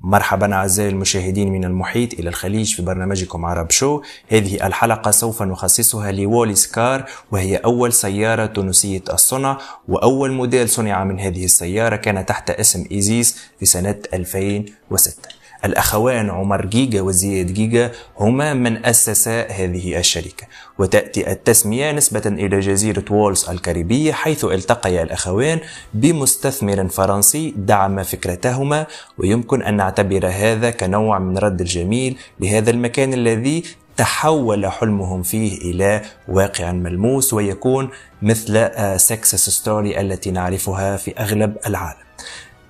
مرحبا أعزائي المشاهدين من المحيط إلى الخليج في برنامجكم عرب شو هذه الحلقة سوف نخصصها لوولي سكار وهي أول سيارة تونسية الصنع وأول موديل صنع من هذه السيارة كان تحت اسم إيزيس في سنة 2006 الأخوان عمر جيجا وزياد جيجا هما من أسسا هذه الشركة وتأتي التسمية نسبة إلى جزيرة وولز الكاريبية حيث التقي الأخوان بمستثمر فرنسي دعم فكرتهما ويمكن أن نعتبر هذا كنوع من رد الجميل لهذا المكان الذي تحول حلمهم فيه إلى واقع ملموس ويكون مثل سكسس آه، ستوري التي نعرفها في أغلب العالم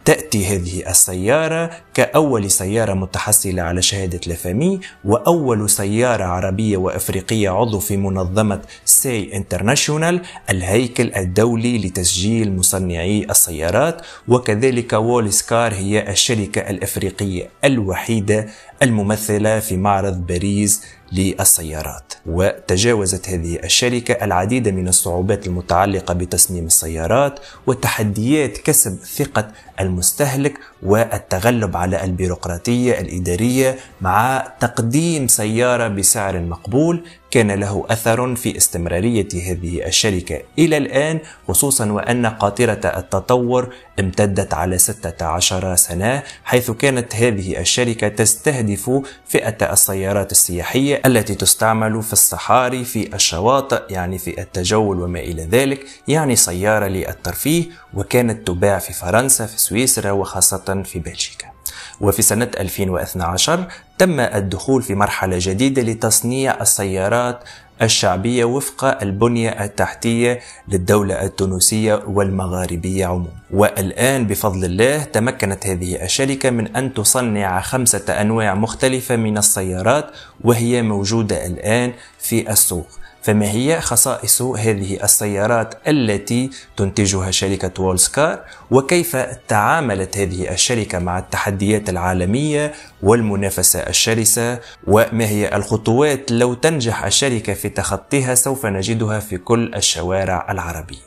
تأتي هذه السيارة كأول سيارة متحصلة على شهادة لافامي وأول سيارة عربية وأفريقية عضو في منظمة سي انترناشونال الهيكل الدولي لتسجيل مصنعي السيارات وكذلك سكار هي الشركة الأفريقية الوحيدة الممثلة في معرض باريس للسيارات وتجاوزت هذه الشركة العديد من الصعوبات المتعلقة بتصميم السيارات وتحديات كسب ثقة المستهلك والتغلب على البيروقراطية الإدارية مع تقديم سيارة بسعر مقبول كان له أثر في استمرارية هذه الشركة إلى الآن خصوصا وأن قاطرة التطور امتدت على 16 سنة حيث كانت هذه الشركة تستهدف فئة السيارات السياحية التي تستعمل في الصحاري في الشواطئ يعني في التجول وما إلى ذلك يعني سيارة للترفيه وكانت تباع في فرنسا في سويسرا وخاصة في بلجيكا وفي سنة 2012 تم الدخول في مرحلة جديدة لتصنيع السيارات الشعبية وفق البنية التحتية للدولة التونسية والمغاربية عموما والآن بفضل الله تمكنت هذه الشركة من أن تصنع خمسة أنواع مختلفة من السيارات وهي موجودة الآن في السوق فما هي خصائص هذه السيارات التي تنتجها شركة وولسكار وكيف تعاملت هذه الشركة مع التحديات العالمية والمنافسة الشرسة وما هي الخطوات لو تنجح الشركة في تخطيها سوف نجدها في كل الشوارع العربية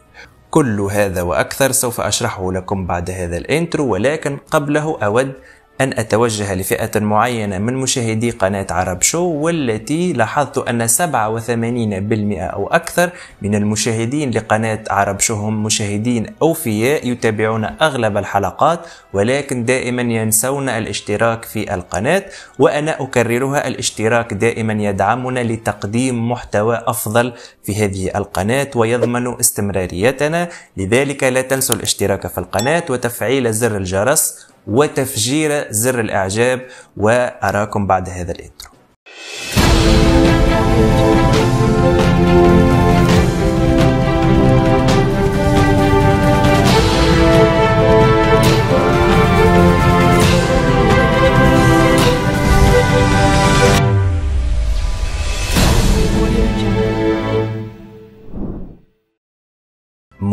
كل هذا وأكثر سوف أشرحه لكم بعد هذا الانترو ولكن قبله أود أن أتوجه لفئة معينة من مشاهدي قناة عرب شو والتي لاحظت أن 87% أو أكثر من المشاهدين لقناة عرب شو هم مشاهدين أوفياء يتابعون أغلب الحلقات ولكن دائما ينسون الاشتراك في القناة وأنا أكررها الاشتراك دائما يدعمنا لتقديم محتوى أفضل في هذه القناة ويضمن استمراريتنا لذلك لا تنسوا الاشتراك في القناة وتفعيل زر الجرس وتفجير زر الاعجاب واراكم بعد هذا الانترو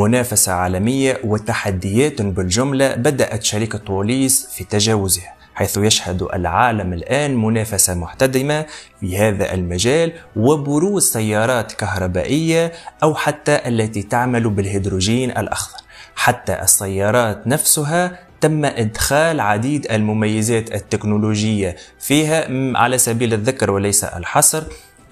منافسة عالمية وتحديات بالجملة بدأت شركة وليس في تجاوزها حيث يشهد العالم الآن منافسة محتدمة في هذا المجال وبروز سيارات كهربائية أو حتى التي تعمل بالهيدروجين الأخضر حتى السيارات نفسها تم إدخال عديد المميزات التكنولوجية فيها على سبيل الذكر وليس الحصر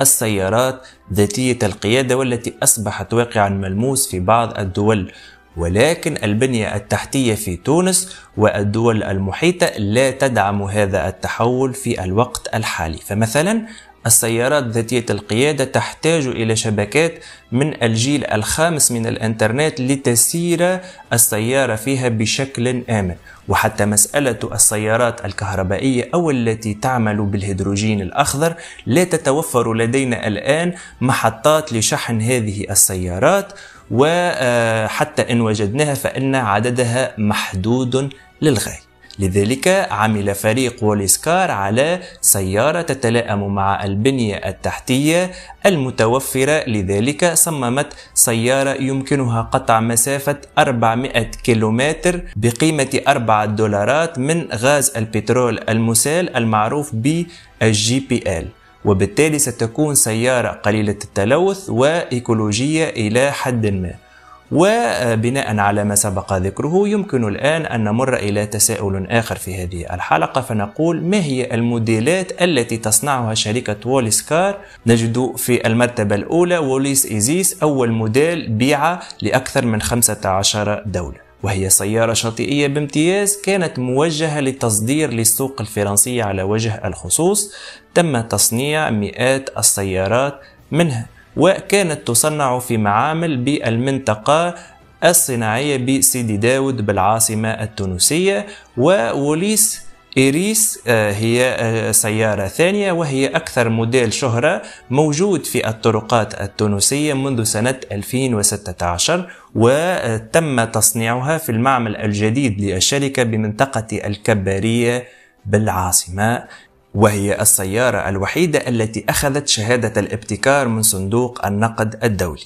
السيارات ذاتية القيادة والتي أصبحت واقعا ملموس في بعض الدول ولكن البنية التحتية في تونس والدول المحيطة لا تدعم هذا التحول في الوقت الحالي فمثلا السيارات ذاتية القيادة تحتاج إلى شبكات من الجيل الخامس من الإنترنت لتسير السيارة فيها بشكل آمن وحتى مسألة السيارات الكهربائية أو التي تعمل بالهيدروجين الأخضر لا تتوفر لدينا الآن محطات لشحن هذه السيارات وحتى إن وجدناها فإن عددها محدود للغاية لذلك عمل فريق وليسكار على سيارة تتلائم مع البنية التحتية المتوفرة لذلك صممت سيارة يمكنها قطع مسافة 400 كيلومتر بقيمة 4 دولارات من غاز البترول المسال المعروف بـ جي بي ال وبالتالي ستكون سيارة قليلة التلوث وإيكولوجية إلى حد ما وبناء على ما سبق ذكره يمكن الآن أن نمر إلى تساؤل آخر في هذه الحلقة فنقول ما هي الموديلات التي تصنعها شركة ووليس كار نجد في المرتبة الأولى ووليس إيزيس أول موديل بيع لأكثر من 15 دولة وهي سيارة شاطئية بامتياز كانت موجهة للتصدير للسوق الفرنسية على وجه الخصوص تم تصنيع مئات السيارات منها وكانت تصنع في معامل بالمنطقة الصناعية بسيدي داود بالعاصمة التونسية ووليس إيريس آه، هي آه، سيارة ثانية وهي أكثر موديل شهرة موجود في الطرقات التونسية منذ سنة 2016 وتم تصنيعها في المعمل الجديد للشركة بمنطقة الكبارية بالعاصمة وهي السيارة الوحيدة التي أخذت شهادة الابتكار من صندوق النقد الدولي.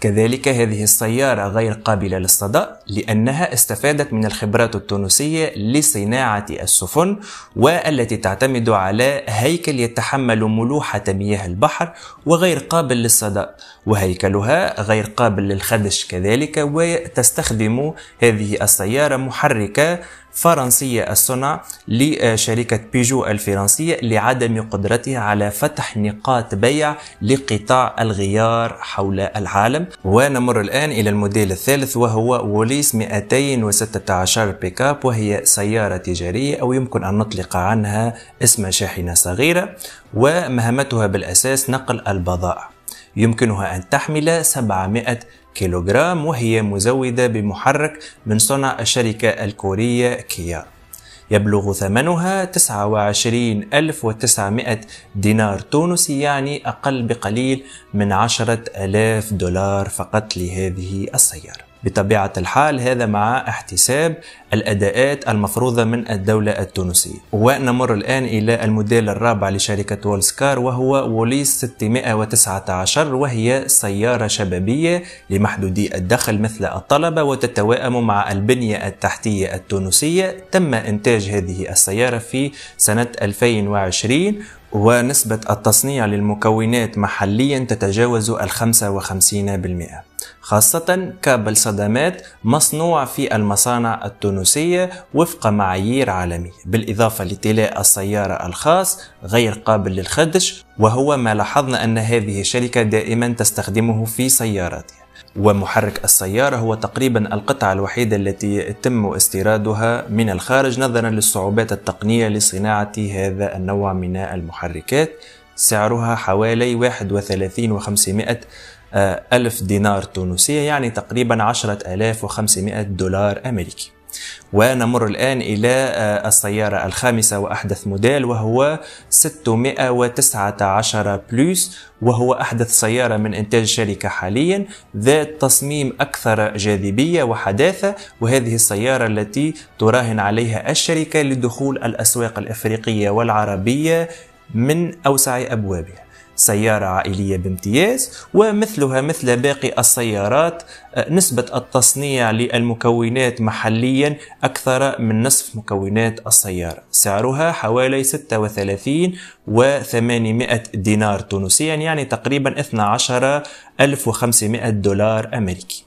كذلك هذه السيارة غير قابلة للصدأ لأنها استفادت من الخبرات التونسية لصناعة السفن والتي تعتمد على هيكل يتحمل ملوحة مياه البحر وغير قابل للصدأ وهيكلها غير قابل للخدش كذلك وتستخدم هذه السيارة محركة فرنسية الصنع لشركة بيجو الفرنسية لعدم قدرتها على فتح نقاط بيع لقطاع الغيار حول العالم ونمر الآن إلى الموديل الثالث وهو ووليس 216 بيكاب وهي سيارة تجارية أو يمكن أن نطلق عنها اسم شاحنة صغيرة ومهمتها بالأساس نقل البضائع يمكنها أن تحمل 700 كيلوغرام وهي مزودة بمحرك من صنع الشركة الكورية كيا يبلغ ثمنها 29900 دينار تونسي يعني أقل بقليل من 10000 دولار فقط لهذه السيارة بطبيعة الحال هذا مع احتساب الأداءات المفروضة من الدولة التونسية ونمر الآن إلى الموديل الرابع لشركة وولسكار وهو وليس 619 وهي سيارة شبابية لمحدودي الدخل مثل الطلبة وتتوائم مع البنية التحتية التونسية تم إنتاج هذه السيارة في سنة 2020 ونسبة التصنيع للمكونات محليا تتجاوز الخمسة وخمسين بالمئة خاصة كابل صدمات مصنوع في المصانع التونسية وفق معايير عالمية بالإضافة لطلاء السيارة الخاص غير قابل للخدش وهو ما لاحظنا أن هذه الشركة دائما تستخدمه في سياراتها ومحرك السيارة هو تقريبا القطعة الوحيدة التي يتم استيرادها من الخارج نظرا للصعوبات التقنية لصناعة هذا النوع من المحركات سعرها حوالي 31 و500 آه، ألف دينار تونسية يعني تقريبا 10500 دولار أمريكي ونمر الآن إلى آه، السيارة الخامسة وأحدث موديل وهو 619 بلوس وهو أحدث سيارة من إنتاج الشركة حاليا ذات تصميم أكثر جاذبية وحداثة وهذه السيارة التي تراهن عليها الشركة لدخول الأسواق الأفريقية والعربية من أوسع أبوابها سيارة عائلية بامتياز ومثلها مثل باقي السيارات آه، نسبة التصنيع للمكونات محليا أكثر من نصف مكونات السيارة سعرها حوالي 36 و 800 دينار تونسيا يعني تقريبا 12500 دولار أمريكي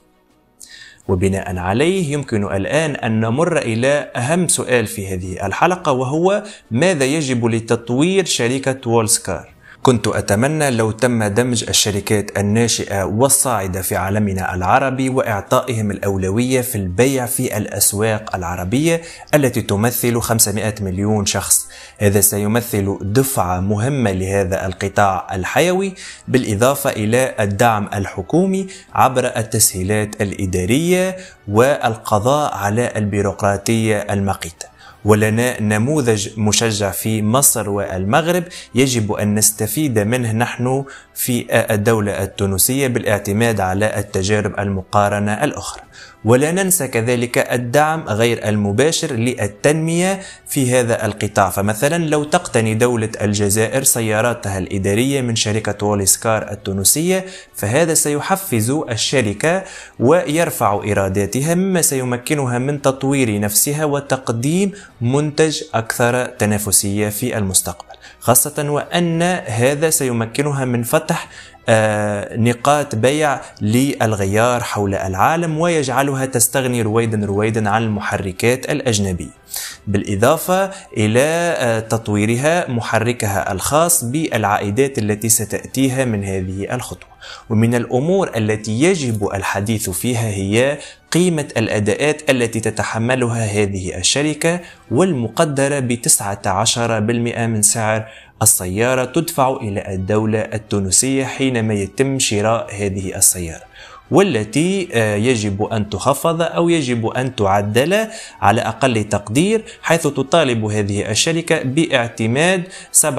وبناء عليه يمكن الآن أن نمر إلى أهم سؤال في هذه الحلقة وهو ماذا يجب لتطوير شركة وولسكار؟ كنت أتمنى لو تم دمج الشركات الناشئة والصاعدة في عالمنا العربي وإعطائهم الأولوية في البيع في الأسواق العربية التي تمثل 500 مليون شخص هذا سيمثل دفعة مهمة لهذا القطاع الحيوي بالإضافة إلى الدعم الحكومي عبر التسهيلات الإدارية والقضاء على البيروقراطية المقيته ولنا نموذج مشجع في مصر والمغرب يجب أن نستفيد منه نحن في الدولة التونسية بالاعتماد على التجارب المقارنة الأخرى ولا ننسى كذلك الدعم غير المباشر للتنمية في هذا القطاع فمثلا لو تقتني دولة الجزائر سياراتها الإدارية من شركة ووليسكار التونسية فهذا سيحفز الشركة ويرفع إيراداتها مما سيمكنها من تطوير نفسها وتقديم منتج أكثر تنافسية في المستقبل خاصة وأن هذا سيمكنها من فتح آه، نقاط بيع للغيار حول العالم ويجعلها تستغني رويدا رويدا عن المحركات الأجنبية بالإضافة إلى آه، تطويرها محركها الخاص بالعائدات التي ستأتيها من هذه الخطوة ومن الأمور التي يجب الحديث فيها هي قيمة الأداءات التي تتحملها هذه الشركة والمقدرة ب 19% من سعر السيارة تدفع إلى الدولة التونسية حينما يتم شراء هذه السيارة والتي آه، يجب أن تخفض أو يجب أن تعدل على أقل تقدير حيث تطالب هذه الشركة باعتماد 7%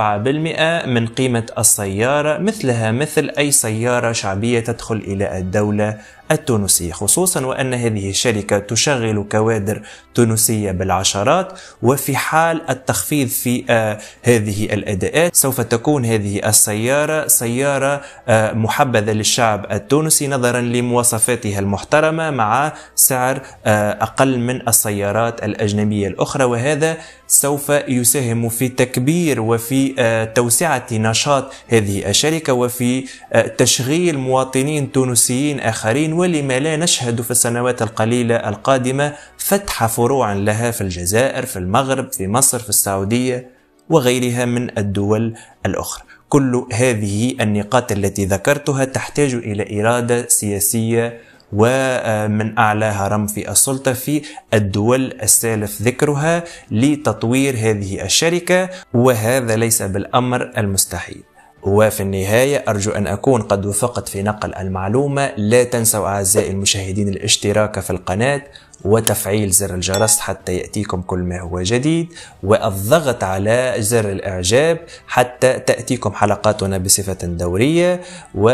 من قيمة السيارة مثلها مثل أي سيارة شعبية تدخل إلى الدولة التونسي خصوصا وأن هذه الشركة تشغل كوادر تونسية بالعشرات وفي حال التخفيض في آه، هذه الأداءات سوف تكون هذه السيارة سيارة آه، محبذة للشعب التونسي نظرا لمواصفاتها المحترمة مع سعر آه، أقل من السيارات الأجنبية الأخرى وهذا سوف يساهم في تكبير وفي آه، توسعة نشاط هذه الشركة وفي آه، تشغيل مواطنين تونسيين آخرين ولما لا نشهد في السنوات القليلة القادمة فتح فروع لها في الجزائر في المغرب في مصر في السعودية وغيرها من الدول الأخرى كل هذه النقاط التي ذكرتها تحتاج إلى إرادة سياسية ومن أعلاها رم في السلطة في الدول السالف ذكرها لتطوير هذه الشركة وهذا ليس بالأمر المستحيل وفي النهاية أرجو أن أكون قد وفقت في نقل المعلومة لا تنسوا أعزائي المشاهدين الاشتراك في القناة وتفعيل زر الجرس حتى يأتيكم كل ما هو جديد والضغط على زر الإعجاب حتى تأتيكم حلقاتنا بصفة دورية و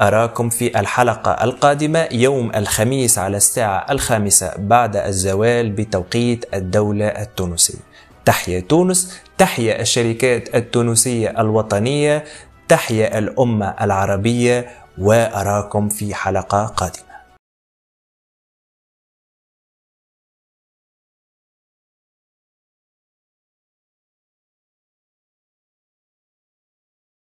أراكم في الحلقة القادمة يوم الخميس على الساعة الخامسة بعد الزوال بتوقيت الدولة التونسي تحيا تونس تحيا الشركات التونسية الوطنية تحيا الأمة العربية وأراكم في حلقة قادمة